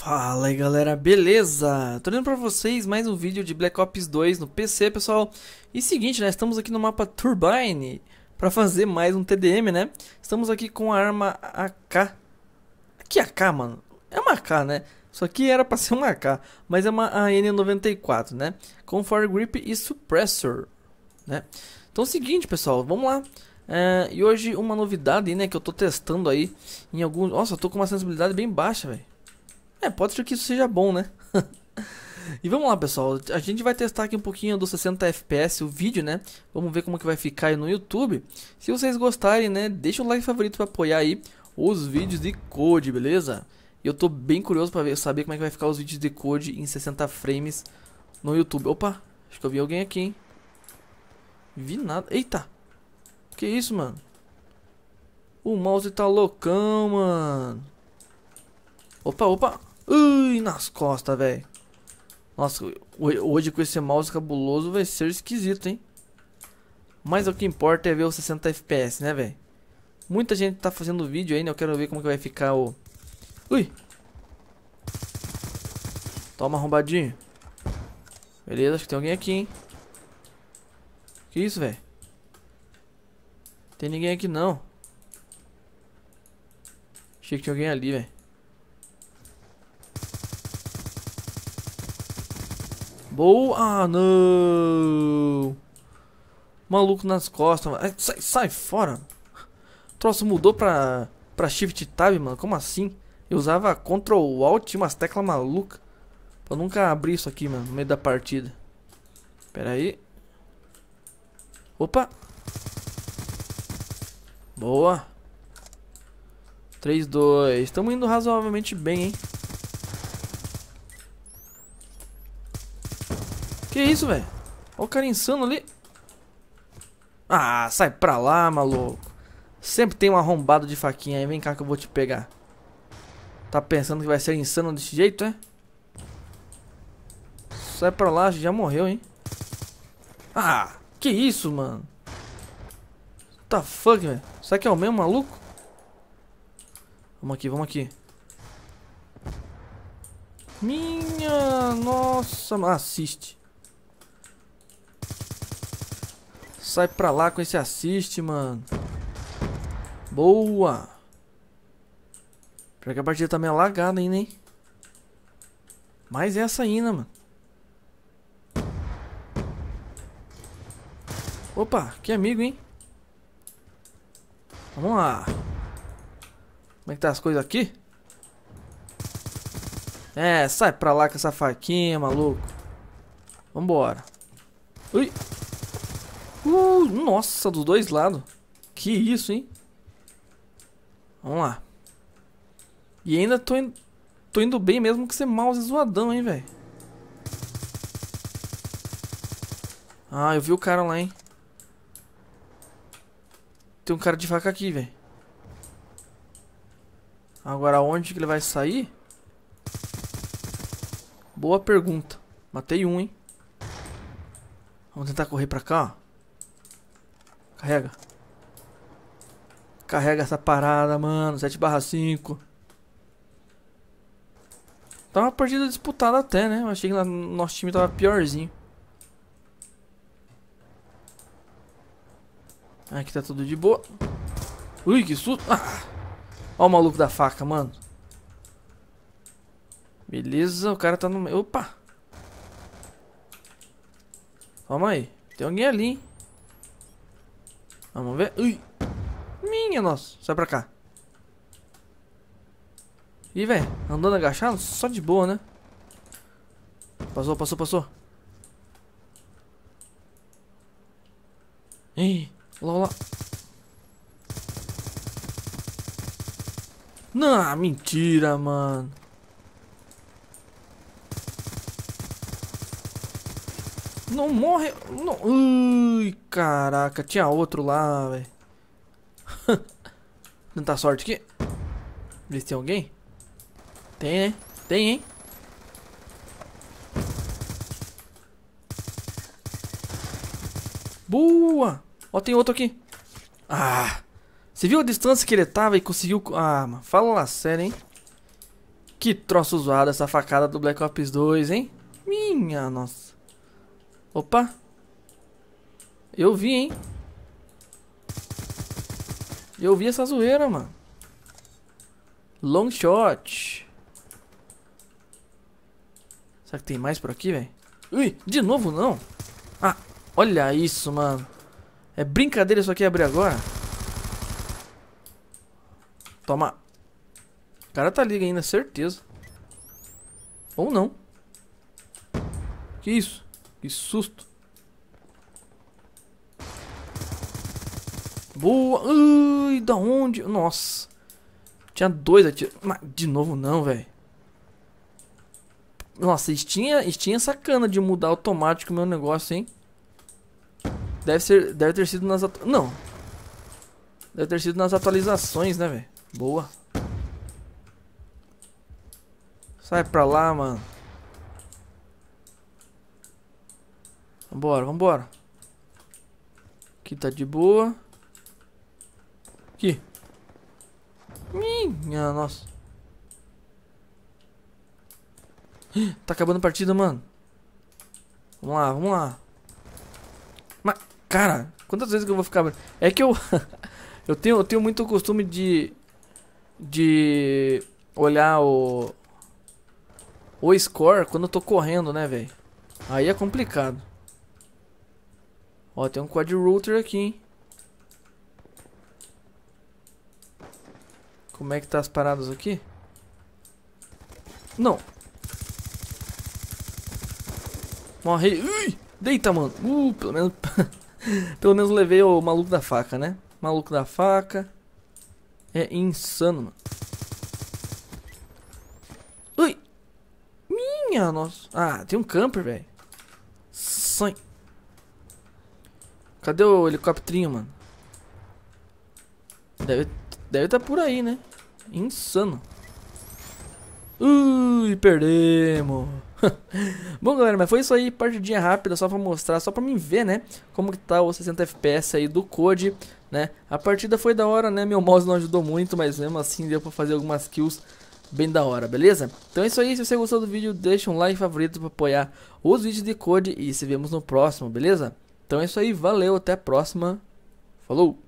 Fala aí galera, beleza? Tô indo pra vocês mais um vídeo de Black Ops 2 no PC, pessoal. E seguinte, né, estamos aqui no mapa Turbine pra fazer mais um TDM, né? Estamos aqui com a arma AK. Que AK, mano? É uma AK, né? Isso aqui era pra ser uma AK, mas é uma AN-94, né? Com foregrip e suppressor, né? Então é o seguinte, pessoal, vamos lá. É, e hoje uma novidade, né, que eu tô testando aí em alguns... Nossa, eu tô com uma sensibilidade bem baixa, velho. É, pode ser que isso seja bom, né? e vamos lá, pessoal. A gente vai testar aqui um pouquinho do 60 FPS o vídeo, né? Vamos ver como que vai ficar aí no YouTube. Se vocês gostarem, né, deixa o like favorito para apoiar aí os vídeos de code, beleza? Eu tô bem curioso para saber como é que vai ficar os vídeos de code em 60 frames no YouTube. Opa, acho que eu vi alguém aqui, hein? Vi nada. Eita! Que isso, mano? O mouse tá loucão, mano. Opa, opa. Ui, nas costas, velho. Nossa, hoje com esse mouse cabuloso vai ser esquisito, hein? Mas o que importa é ver os 60 FPS, né, velho? Muita gente tá fazendo vídeo aí, né? Eu quero ver como que vai ficar o... Ui! Toma arrombadinho. Beleza, acho que tem alguém aqui, hein? Que isso, velho? Tem ninguém aqui, não. Achei que tinha alguém ali, velho. Boa. Ah, não. Maluco nas costas. Mano. Sai, sai fora. O troço mudou pra, pra Shift Tab, mano. Como assim? Eu usava Ctrl Alt e umas teclas malucas. Eu nunca abri isso aqui, mano, no meio da partida. Pera aí. Opa. Boa. 3, 2. Estamos indo razoavelmente bem, hein? Que isso, velho? Olha o cara insano ali. Ah, sai pra lá, maluco. Sempre tem um arrombado de faquinha aí. Vem cá que eu vou te pegar. Tá pensando que vai ser insano desse jeito, é? Sai pra lá, já morreu, hein? Ah, que isso, mano? What the fuck, velho? Será que é o mesmo maluco? Vamos aqui, vamos aqui. Minha nossa, assiste. Sai pra lá com esse assist, mano. Boa. Pior que a partida tá meio alagada ainda, hein? Mais essa ainda, mano. Opa, que amigo, hein? Vamos lá. Como é que tá as coisas aqui? É, sai pra lá com essa faquinha, maluco. Vambora. Ui. Uh, nossa, dos dois lados. Que isso, hein? Vamos lá. E ainda tô, tô indo bem mesmo que ser é mouse zoadão, hein, velho. Ah, eu vi o cara lá, hein. Tem um cara de faca aqui, velho. Agora, onde que ele vai sair? Boa pergunta. Matei um, hein. Vamos tentar correr pra cá, ó. Carrega. Carrega essa parada, mano. 7 barra 5. Tá uma partida disputada até, né? Eu achei que nosso time tava piorzinho. Aqui tá tudo de boa. Ui, que susto. Ah. Ó o maluco da faca, mano. Beleza, o cara tá no... Opa! Calma aí. Tem alguém ali, hein? Vamos ver. Ui. Minha nossa. Sai pra cá. Ih, velho. Andando agachado? Só de boa, né? Passou, passou, passou. Ih. Lá, lá. Não, mentira, mano. Não morre. Não... Ui, caraca, tinha outro lá, velho. Tentar tá sorte aqui. Ver se tem alguém. Tem, né? Tem, hein? Boa! Ó, tem outro aqui. Ah! Você viu a distância que ele tava e conseguiu... Ah, mano, fala lá sério, hein? Que troço zoado essa facada do Black Ops 2, hein? Minha nossa. Opa. Eu vi, hein. Eu vi essa zoeira, mano. Long shot. Será que tem mais por aqui, velho? Ui, de novo não. Ah, olha isso, mano. É brincadeira isso aqui abrir agora. Toma. O cara tá liga ainda, certeza. Ou não. Que isso? Que susto. Boa. Ai, da onde? Nossa. Tinha dois atirados. De novo não, velho. Nossa, eles tinham, eles tinham sacana de mudar automático o meu negócio, hein? Deve, ser, deve ter sido nas... Atu... Não. Deve ter sido nas atualizações, né, velho? Boa. Sai pra lá, mano. Vambora, vambora. Aqui tá de boa. Aqui. Minha nossa. Tá acabando a partida, mano. Vamos lá, vamos lá. Mas, cara, quantas vezes que eu vou ficar... É que eu... eu, tenho, eu tenho muito costume de... De... Olhar o... O score quando eu tô correndo, né, velho? Aí é complicado. Ó, tem um quad router aqui, hein? Como é que tá as paradas aqui? Não. Morri. Ui, deita, mano. Uh, pelo menos... pelo menos levei o maluco da faca, né? Maluco da faca. É insano, mano. Ui. Minha nossa. Ah, tem um camper, velho. Sangue. Cadê o helicóptero, mano? Deve, deve tá por aí, né? Insano. Ui, perdemos. Bom, galera, mas foi isso aí, partidinha rápida, só pra mostrar, só pra mim ver, né, como que tá o 60 FPS aí do Code, né. A partida foi da hora, né, meu mouse não ajudou muito, mas mesmo assim deu pra fazer algumas kills bem da hora, beleza? Então é isso aí, se você gostou do vídeo, deixa um like favorito pra apoiar os vídeos de Code e se vemos no próximo, beleza? Então é isso aí, valeu, até a próxima. Falou!